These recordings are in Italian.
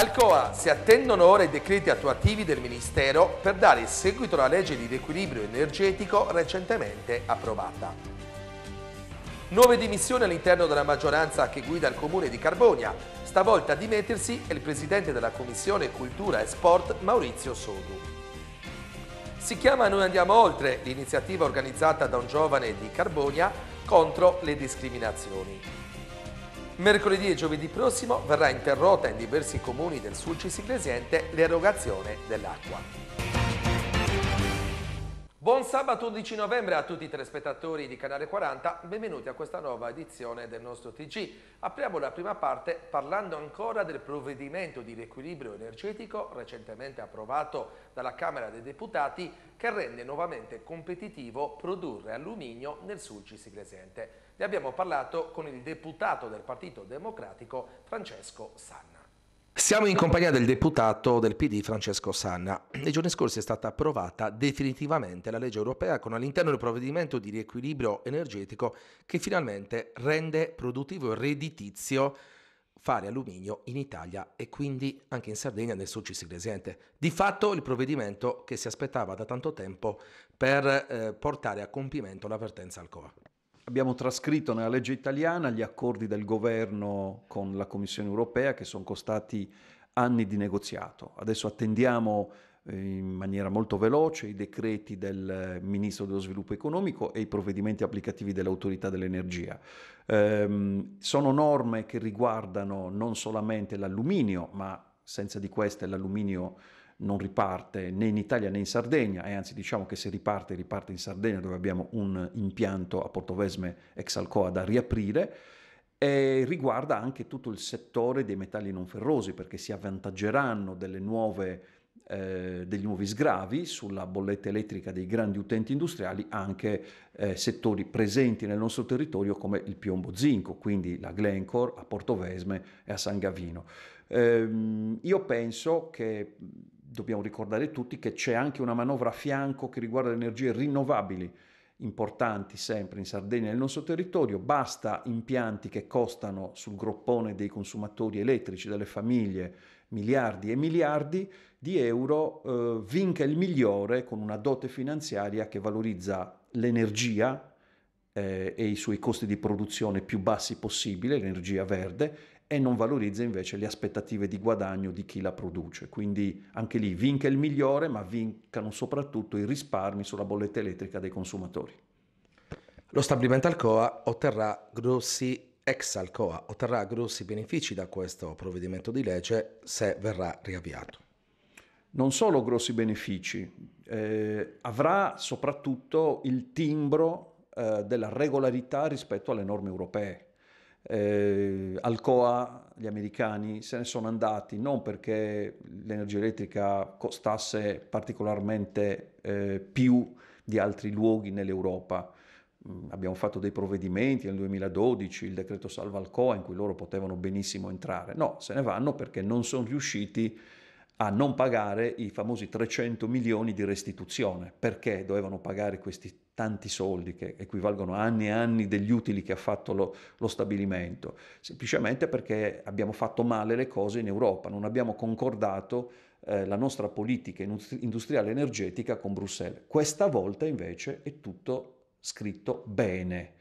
Alcoa si attendono ora i decreti attuativi del Ministero per dare seguito alla legge di riequilibrio energetico recentemente approvata. Nuove dimissioni all'interno della maggioranza che guida il comune di Carbonia. Stavolta a dimettersi è il presidente della Commissione Cultura e Sport Maurizio Sodu. Si chiama Noi andiamo oltre, l'iniziativa organizzata da un giovane di Carbonia contro le discriminazioni. Mercoledì e giovedì prossimo verrà interrotta in diversi comuni del Sulcis Inglesiente l'erogazione dell'acqua. Buon sabato 11 novembre a tutti i telespettatori di Canale 40, benvenuti a questa nuova edizione del nostro TG. Apriamo la prima parte parlando ancora del provvedimento di riequilibrio energetico recentemente approvato dalla Camera dei Deputati che rende nuovamente competitivo produrre alluminio nel Sulcis Iglesiente. Ne abbiamo parlato con il deputato del Partito Democratico Francesco Sanna. Siamo in compagnia del deputato del PD Francesco Sanna. Nei giorni scorsi è stata approvata definitivamente la legge europea con all'interno il provvedimento di riequilibrio energetico che finalmente rende produttivo e redditizio fare alluminio in Italia e quindi anche in Sardegna nel sul Siglesiente. Di fatto il provvedimento che si aspettava da tanto tempo per eh, portare a compimento l'avvertenza Alcoa. Abbiamo trascritto nella legge italiana gli accordi del governo con la Commissione europea che sono costati anni di negoziato. Adesso attendiamo eh, in maniera molto veloce i decreti del eh, Ministro dello Sviluppo Economico e i provvedimenti applicativi dell'Autorità dell'Energia. Ehm, sono norme che riguardano non solamente l'alluminio, ma senza di queste l'alluminio non riparte né in Italia né in Sardegna, e anzi diciamo che se riparte, riparte in Sardegna dove abbiamo un impianto a Portovesme ex Alcoa da riaprire, e riguarda anche tutto il settore dei metalli non ferrosi perché si avvantaggeranno nuove, eh, degli nuovi sgravi sulla bolletta elettrica dei grandi utenti industriali anche eh, settori presenti nel nostro territorio come il piombo zinco, quindi la Glencore a Portovesme e a San Gavino. Eh, io penso che dobbiamo ricordare tutti che c'è anche una manovra a fianco che riguarda le energie rinnovabili importanti sempre in Sardegna e nel nostro territorio, basta impianti che costano sul groppone dei consumatori elettrici, delle famiglie, miliardi e miliardi di euro, eh, vinca il migliore con una dote finanziaria che valorizza l'energia eh, e i suoi costi di produzione più bassi possibile, l'energia verde, e non valorizza invece le aspettative di guadagno di chi la produce. Quindi anche lì vinca il migliore, ma vincano soprattutto i risparmi sulla bolletta elettrica dei consumatori. Lo stabilimento Alcoa otterrà grossi ex Alcoa otterrà grossi benefici da questo provvedimento di legge se verrà riavviato. Non solo grossi benefici, eh, avrà soprattutto il timbro eh, della regolarità rispetto alle norme europee. Eh, Alcoa, gli americani se ne sono andati non perché l'energia elettrica costasse particolarmente eh, più di altri luoghi nell'Europa. Mm, abbiamo fatto dei provvedimenti nel 2012, il decreto Salva Alcoa, in cui loro potevano benissimo entrare. No, se ne vanno perché non sono riusciti a a non pagare i famosi 300 milioni di restituzione. Perché dovevano pagare questi tanti soldi che equivalgono a anni e anni degli utili che ha fatto lo, lo, stabilimento? Semplicemente perché abbiamo fatto male le cose in Europa, non abbiamo concordato eh, la nostra politica industriale energetica con Bruxelles. Questa volta invece è tutto scritto bene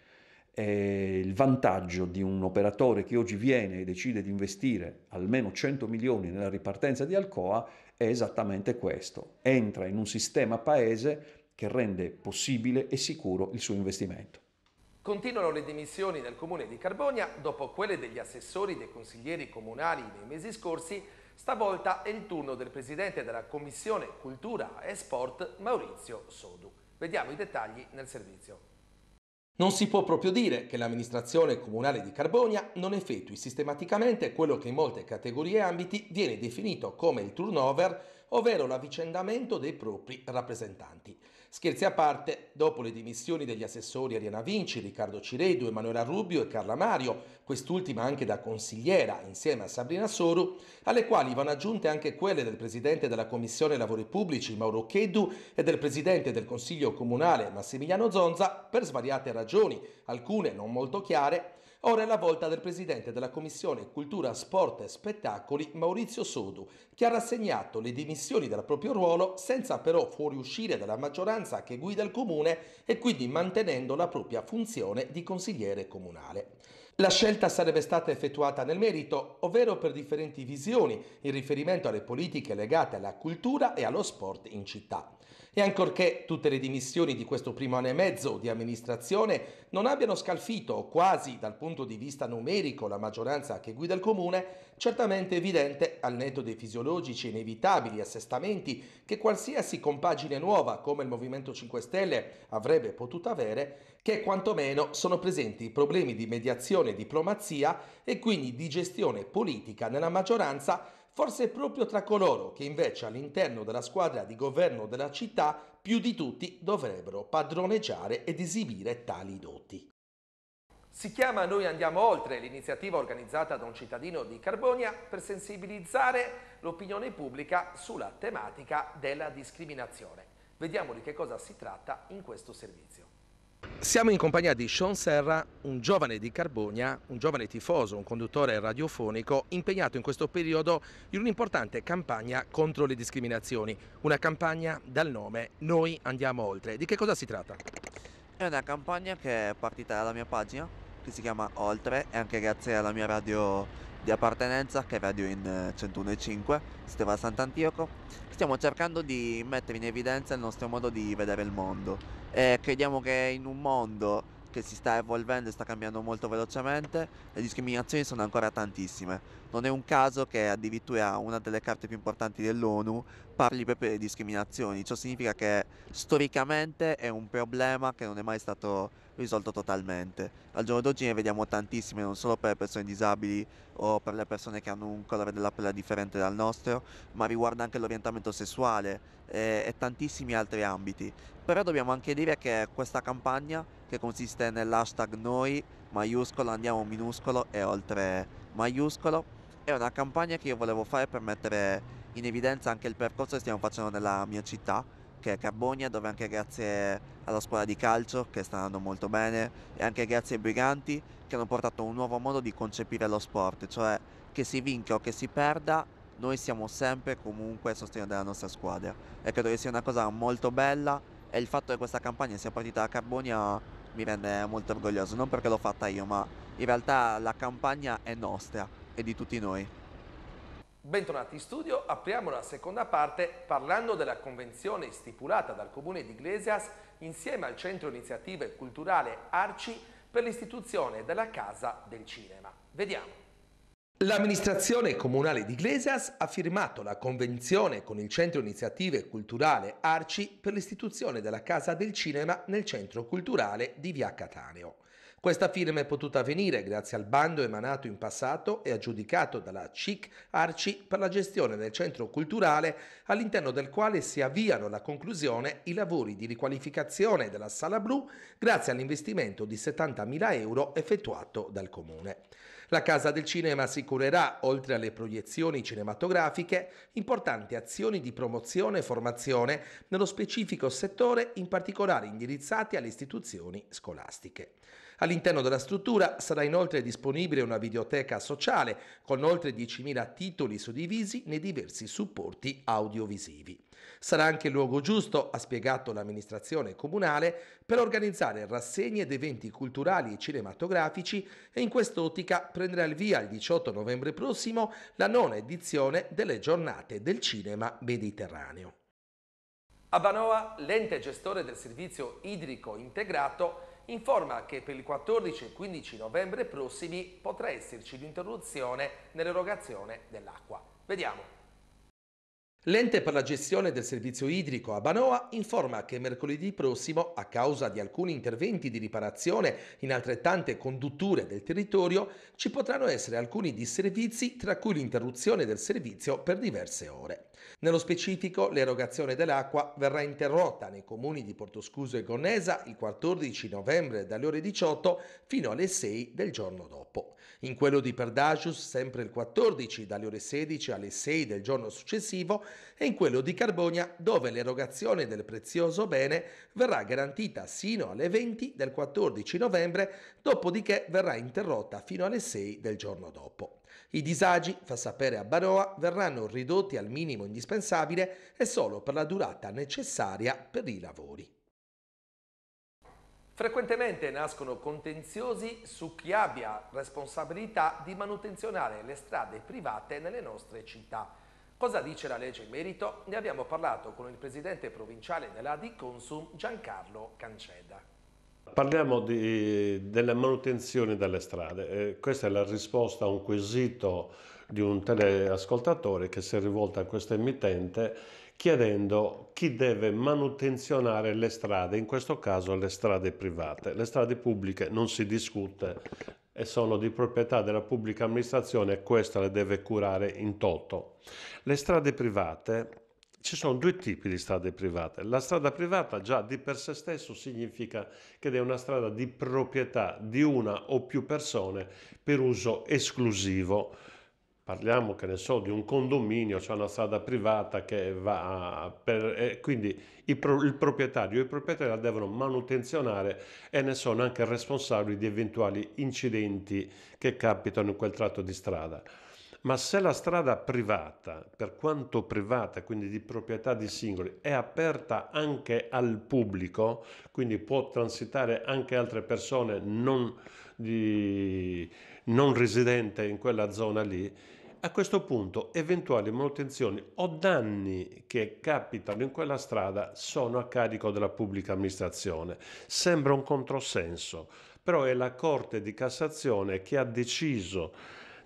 eh, il vantaggio di un operatore che oggi viene e decide di investire almeno 100 milioni nella ripartenza di Alcoa è esattamente questo. Entra in un sistema paese che rende possibile e sicuro il suo investimento. Continuano le dimissioni del comune di Carbonia dopo quelle degli assessori e dei consiglieri comunali nei mesi scorsi. Stavolta è il turno del presidente della Commissione Cultura e Sport Maurizio Sodu. Vediamo i dettagli nel servizio. Non si può proprio dire che l'amministrazione comunale di Carbonia non effettui sistematicamente quello che in molte categorie e ambiti viene definito come il turnover ovvero l'avvicendamento dei propri rappresentanti. Scherzi a parte, dopo le dimissioni degli assessori Ariana Vinci, Riccardo Ciredu, Emanuela Rubio e Carla Mario, quest'ultima anche da consigliera insieme a Sabrina Soru, alle quali vanno aggiunte anche quelle del presidente della Commissione Lavori Pubblici Mauro Chedu e del presidente del Consiglio Comunale Massimiliano Zonza per svariate ragioni, alcune non molto chiare, Ora è la volta del presidente della Commissione Cultura, Sport e Spettacoli, Maurizio Sodu, che ha rassegnato le dimissioni dal proprio ruolo senza però fuoriuscire dalla maggioranza che guida il comune e quindi mantenendo la propria funzione di consigliere comunale. La scelta sarebbe stata effettuata nel merito, ovvero per differenti visioni in riferimento alle politiche legate alla cultura e allo sport in città. E ancorché tutte le dimissioni di questo primo anno e mezzo di amministrazione non abbiano scalfito quasi dal punto di vista numerico la maggioranza che guida il comune, certamente è evidente, al netto dei fisiologici inevitabili assestamenti che qualsiasi compagine nuova come il Movimento 5 Stelle avrebbe potuto avere, che quantomeno sono presenti problemi di mediazione e diplomazia e quindi di gestione politica nella maggioranza Forse è proprio tra coloro che invece all'interno della squadra di governo della città più di tutti dovrebbero padroneggiare ed esibire tali doti. Si chiama Noi andiamo oltre, l'iniziativa organizzata da un cittadino di Carbonia per sensibilizzare l'opinione pubblica sulla tematica della discriminazione. Vediamo di che cosa si tratta in questo servizio. Siamo in compagnia di Sean Serra, un giovane di Carbogna, un giovane tifoso, un conduttore radiofonico impegnato in questo periodo in un'importante campagna contro le discriminazioni, una campagna dal nome Noi andiamo oltre. Di che cosa si tratta? È una campagna che è partita dalla mia pagina, che si chiama Oltre, e anche grazie alla mia radio di appartenenza che è radio in 101.5 eh, Steva Sant'Antioco stiamo cercando di mettere in evidenza il nostro modo di vedere il mondo e crediamo che in un mondo che si sta evolvendo e sta cambiando molto velocemente, le discriminazioni sono ancora tantissime. Non è un caso che addirittura una delle carte più importanti dell'ONU parli proprio di discriminazioni, ciò significa che storicamente è un problema che non è mai stato risolto totalmente. Al giorno d'oggi ne vediamo tantissime, non solo per le persone disabili o per le persone che hanno un colore della pelle differente dal nostro, ma riguarda anche l'orientamento sessuale e, e tantissimi altri ambiti. Però dobbiamo anche dire che questa campagna, che consiste nell'hashtag noi, maiuscolo, andiamo minuscolo e oltre maiuscolo, è una campagna che io volevo fare per mettere in evidenza anche il percorso che stiamo facendo nella mia città che è Carbogna, dove anche grazie alla scuola di calcio, che sta andando molto bene, e anche grazie ai briganti, che hanno portato un nuovo modo di concepire lo sport, cioè che si vinca o che si perda, noi siamo sempre comunque a sostegno della nostra squadra. E credo che sia una cosa molto bella e il fatto che questa campagna sia partita da Carbonia mi rende molto orgoglioso, non perché l'ho fatta io, ma in realtà la campagna è nostra e di tutti noi. Bentornati in studio, apriamo la seconda parte parlando della convenzione stipulata dal Comune di Iglesias insieme al Centro Iniziative Culturale Arci per l'istituzione della Casa del Cinema. Vediamo. L'amministrazione comunale di Iglesias ha firmato la convenzione con il Centro Iniziative Culturale Arci per l'istituzione della Casa del Cinema nel Centro Culturale di Via Cataneo. Questa firma è potuta avvenire grazie al bando emanato in passato e aggiudicato dalla CIC Arci per la gestione del centro culturale all'interno del quale si avviano alla conclusione i lavori di riqualificazione della Sala Blu grazie all'investimento di 70.000 euro effettuato dal Comune. La Casa del Cinema assicurerà, oltre alle proiezioni cinematografiche, importanti azioni di promozione e formazione nello specifico settore, in particolare indirizzate alle istituzioni scolastiche. All'interno della struttura sarà inoltre disponibile una videoteca sociale con oltre 10.000 titoli suddivisi nei diversi supporti audiovisivi. Sarà anche il luogo giusto, ha spiegato l'amministrazione comunale, per organizzare rassegne ed eventi culturali e cinematografici e in quest'ottica prenderà il via il 18 novembre prossimo la nona edizione delle giornate del cinema mediterraneo. Abanoa, l'ente gestore del servizio idrico integrato, informa che per il 14 e 15 novembre prossimi potrà esserci l'interruzione nell'erogazione dell'acqua. Vediamo. L'ente per la gestione del servizio idrico a Banoa informa che mercoledì prossimo, a causa di alcuni interventi di riparazione in altrettante condutture del territorio, ci potranno essere alcuni disservizi, tra cui l'interruzione del servizio per diverse ore. Nello specifico, l'erogazione dell'acqua verrà interrotta nei comuni di Portoscuso e Gonnesa il 14 novembre dalle ore 18 fino alle 6 del giorno dopo. In quello di Perdagius, sempre il 14 dalle ore 16 alle 6 del giorno successivo, e in quello di Carbonia dove l'erogazione del prezioso bene verrà garantita sino alle 20 del 14 novembre, dopodiché verrà interrotta fino alle 6 del giorno dopo. I disagi, fa sapere a Baroa, verranno ridotti al minimo indispensabile e solo per la durata necessaria per i lavori. Frequentemente nascono contenziosi su chi abbia responsabilità di manutenzionare le strade private nelle nostre città. Cosa dice la legge in merito? Ne abbiamo parlato con il presidente provinciale della Consum Giancarlo Canceda. Parliamo di, della manutenzione delle strade. Eh, questa è la risposta a un quesito di un teleascoltatore che si è rivolto a questa emittente chiedendo chi deve manutenzionare le strade, in questo caso le strade private. Le strade pubbliche non si discute, e sono di proprietà della pubblica amministrazione e questa le deve curare in toto. Le strade private ci sono due tipi di strade private. La strada privata già di per sé stesso significa che è una strada di proprietà di una o più persone per uso esclusivo parliamo che ne so di un condominio, c'è cioè una strada privata che va per, quindi il, pro, il proprietario e il proprietario la devono manutenzionare e ne sono anche responsabili di eventuali incidenti che capitano in quel tratto di strada. Ma se la strada privata, per quanto privata, quindi di proprietà di singoli, è aperta anche al pubblico, quindi può transitare anche altre persone non, di, non residenti in quella zona lì, a questo punto eventuali manutenzioni o danni che capitano in quella strada sono a carico della pubblica amministrazione. Sembra un controsenso, però è la Corte di Cassazione che ha deciso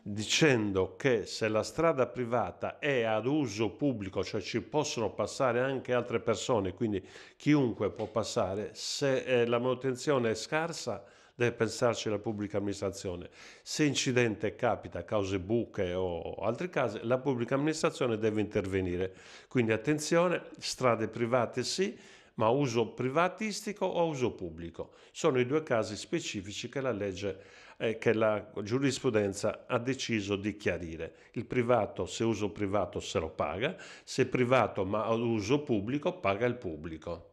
dicendo che se la strada privata è ad uso pubblico, cioè ci possono passare anche altre persone, quindi chiunque può passare, se eh, la manutenzione è scarsa, deve pensarci la pubblica amministrazione. Se incidente capita, cause buche o altri casi, la pubblica amministrazione deve intervenire. Quindi attenzione, strade private sì, ma uso privatistico o uso pubblico. Sono i due casi specifici che la legge eh, che la giurisprudenza ha deciso di chiarire. Il privato, se uso privato, se lo paga, se privato ma uso pubblico, paga il pubblico.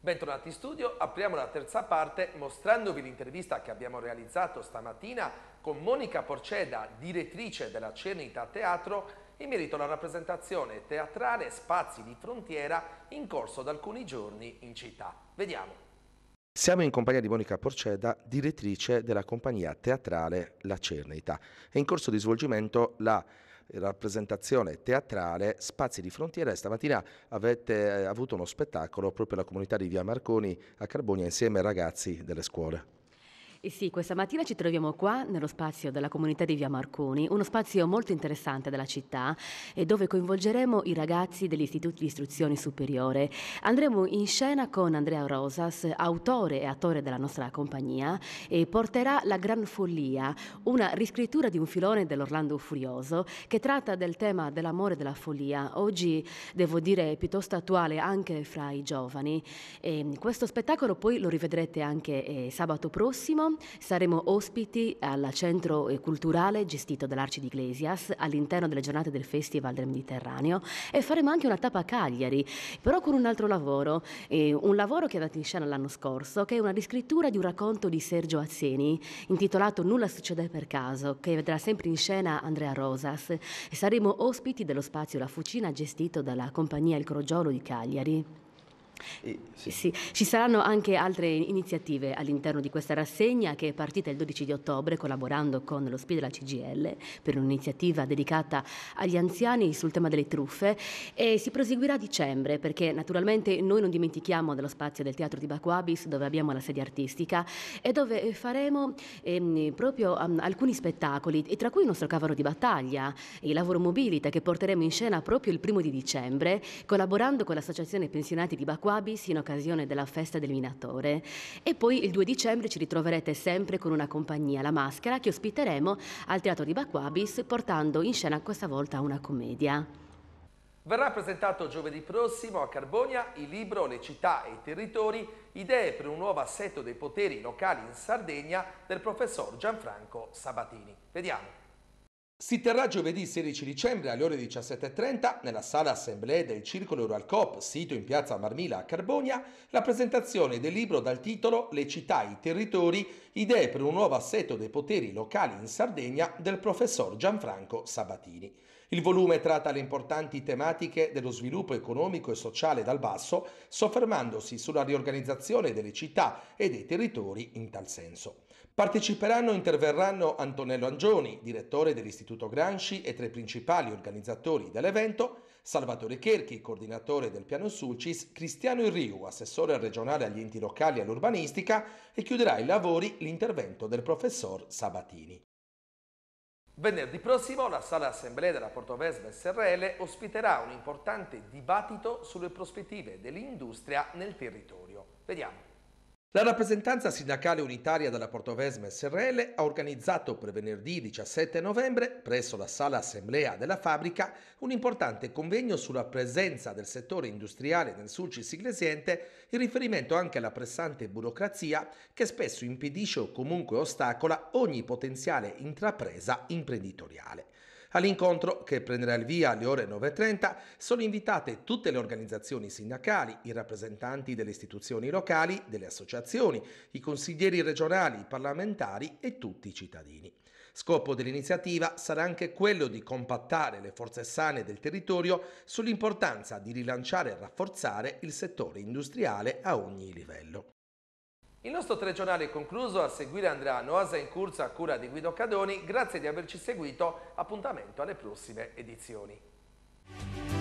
Bentornati in studio, apriamo la terza parte mostrandovi l'intervista che abbiamo realizzato stamattina con Monica Porceda, direttrice della Cernita Teatro, in merito alla rappresentazione teatrale Spazi di Frontiera in corso da alcuni giorni in città. Vediamo. Siamo in compagnia di Monica Porceda, direttrice della compagnia teatrale La Cernita. È in corso di svolgimento la rappresentazione teatrale Spazi di Frontiera e stamattina avete eh, avuto uno spettacolo proprio alla comunità di Via Marconi a Carbonia insieme ai ragazzi delle scuole. E sì, questa mattina ci troviamo qua nello spazio della comunità di Via Marconi, uno spazio molto interessante della città e eh, dove coinvolgeremo i ragazzi degli istituti di istruzione superiore. Andremo in scena con Andrea Rosas, autore e attore della nostra compagnia, e porterà La Gran Follia, una riscrittura di un filone dell'Orlando Furioso che tratta del tema dell'amore e della follia, oggi devo dire piuttosto attuale anche fra i giovani. E questo spettacolo poi lo rivedrete anche eh, sabato prossimo saremo ospiti al centro culturale gestito dall'Arci di Iglesias all'interno delle giornate del Festival del Mediterraneo e faremo anche una tappa a Cagliari, però con un altro lavoro, eh, un lavoro che è andato in scena l'anno scorso, che è una riscrittura di un racconto di Sergio Azzeni intitolato Nulla succede per caso, che vedrà sempre in scena Andrea Rosas. Saremo ospiti dello spazio La Fucina gestito dalla compagnia Il Crogiolo di Cagliari. Sì. Sì. Ci saranno anche altre iniziative all'interno di questa rassegna che è partita il 12 di ottobre collaborando con lo SPI della CGL per un'iniziativa dedicata agli anziani sul tema delle truffe e si proseguirà a dicembre perché naturalmente noi non dimentichiamo dello spazio del teatro di Bacuabis dove abbiamo la sedia artistica e dove eh, faremo ehm, proprio um, alcuni spettacoli e tra cui il nostro cavallo di battaglia, il lavoro mobilita che porteremo in scena proprio il primo di dicembre collaborando con l'associazione pensionati di Bacuabis Aquabis in occasione della festa del Minatore e poi il 2 dicembre ci ritroverete sempre con una compagnia, La Maschera, che ospiteremo al Teatro di Baquabis portando in scena questa volta una commedia. Verrà presentato giovedì prossimo a Carbonia il libro Le città e i territori, idee per un nuovo assetto dei poteri locali in Sardegna del professor Gianfranco Sabatini. Vediamo. Si terrà giovedì 16 dicembre alle ore 17.30 nella sala assemblee del Circolo Uralcop, sito in piazza Marmila a Carbonia, la presentazione del libro dal titolo Le città, i territori, idee per un nuovo assetto dei poteri locali in Sardegna del professor Gianfranco Sabatini. Il volume tratta le importanti tematiche dello sviluppo economico e sociale dal basso, soffermandosi sulla riorganizzazione delle città e dei territori in tal senso. Parteciperanno e interverranno Antonello Angioni, direttore dell'Istituto Gramsci e tra i principali organizzatori dell'evento, Salvatore Cherchi, coordinatore del piano Sulcis, Cristiano Irriu, assessore regionale agli enti locali e all'urbanistica e chiuderà i lavori l'intervento del professor Sabatini. Venerdì prossimo la Sala Assemblea della Portovesme SRL ospiterà un importante dibattito sulle prospettive dell'industria nel territorio. Vediamo. La rappresentanza sindacale unitaria della Portovesma SRL ha organizzato per venerdì 17 novembre, presso la sala assemblea della fabbrica, un importante convegno sulla presenza del settore industriale nel Sulcis Iglesiente, in riferimento anche alla pressante burocrazia che spesso impedisce o comunque ostacola ogni potenziale intrapresa imprenditoriale. All'incontro, che prenderà il via alle ore 9.30, sono invitate tutte le organizzazioni sindacali, i rappresentanti delle istituzioni locali, delle associazioni, i consiglieri regionali, i parlamentari e tutti i cittadini. Scopo dell'iniziativa sarà anche quello di compattare le forze sane del territorio sull'importanza di rilanciare e rafforzare il settore industriale a ogni livello. Il nostro tre giornali è concluso, a seguire andrà Noasa in corsa a cura di Guido Cadoni, grazie di averci seguito, appuntamento alle prossime edizioni.